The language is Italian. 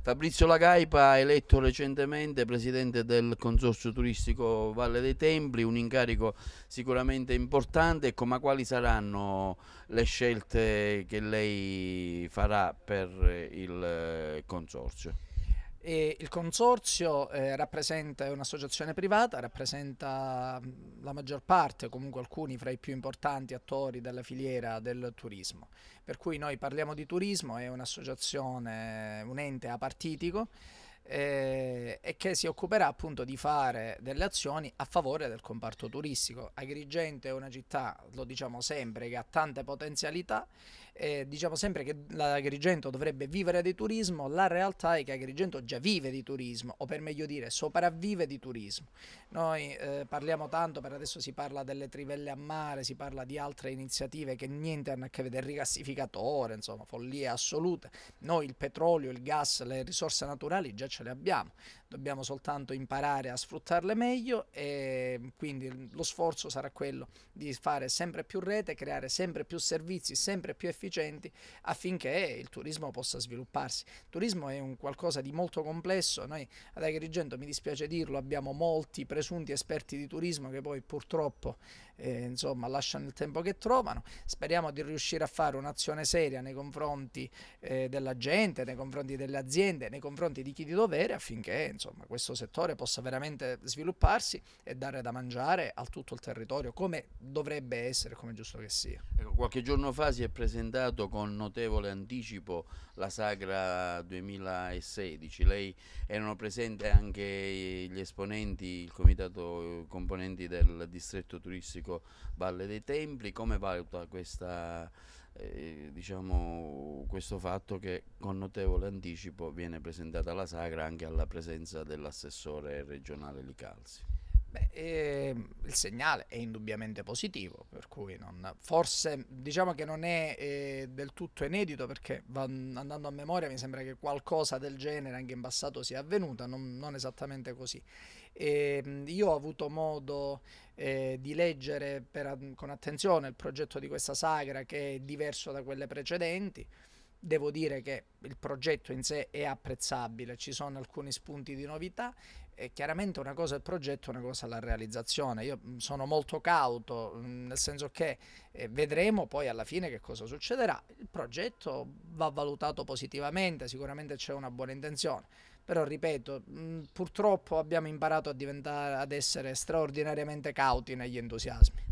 Fabrizio Lagaipa, eletto recentemente presidente del Consorzio Turistico Valle dei Templi, un incarico sicuramente importante, ecco, ma quali saranno le scelte che lei farà per il eh, Consorzio? E il consorzio eh, è un'associazione privata, rappresenta mm, la maggior parte, comunque alcuni fra i più importanti attori della filiera del turismo. Per cui noi parliamo di turismo, è un'associazione, un ente apartitico eh, e che si occuperà appunto di fare delle azioni a favore del comparto turistico. Agrigento è una città, lo diciamo sempre, che ha tante potenzialità eh, diciamo sempre che l'Agrigento dovrebbe vivere di turismo, la realtà è che Agrigento già vive di turismo, o per meglio dire sopravvive di turismo. Noi eh, parliamo tanto, per adesso si parla delle trivelle a mare, si parla di altre iniziative che niente hanno a che vedere, il rigassificatore, insomma, follie assolute. Noi il petrolio, il gas, le risorse naturali già ce le abbiamo, dobbiamo soltanto imparare a sfruttarle meglio e quindi lo sforzo sarà quello di fare sempre più rete, creare sempre più servizi, sempre più efficienza sufficienti affinché il turismo possa svilupparsi. Il turismo è un qualcosa di molto complesso, noi ad Agrigento mi dispiace dirlo abbiamo molti presunti esperti di turismo che poi purtroppo eh, insomma lasciano il tempo che trovano. Speriamo di riuscire a fare un'azione seria nei confronti eh, della gente, nei confronti delle aziende, nei confronti di chi di dovere affinché insomma, questo settore possa veramente svilupparsi e dare da mangiare a tutto il territorio come dovrebbe essere, come giusto che sia. Ecco, qualche giorno fa si è presentato con notevole anticipo la Sagra 2016, lei erano presenti anche gli esponenti, il comitato componenti del distretto turistico Basilico Valle dei Templi, come valuta questa, eh, diciamo, questo fatto che con notevole anticipo viene presentata la sagra anche alla presenza dell'assessore regionale Licalzi? Beh, eh, il segnale è indubbiamente positivo, per cui non, forse diciamo che non è eh, del tutto inedito perché andando a memoria mi sembra che qualcosa del genere anche in passato sia avvenuta, non, non esattamente così. E, ehm, io ho avuto modo eh, di leggere per, con attenzione il progetto di questa sagra che è diverso da quelle precedenti devo dire che il progetto in sé è apprezzabile, ci sono alcuni spunti di novità. E chiaramente una cosa è il progetto, una cosa è la realizzazione. Io mm, sono molto cauto, mm, nel senso che eh, vedremo poi alla fine che cosa succederà. Il progetto va valutato positivamente, sicuramente c'è una buona intenzione. Però ripeto, mm, purtroppo abbiamo imparato a diventare, ad essere straordinariamente cauti negli entusiasmi.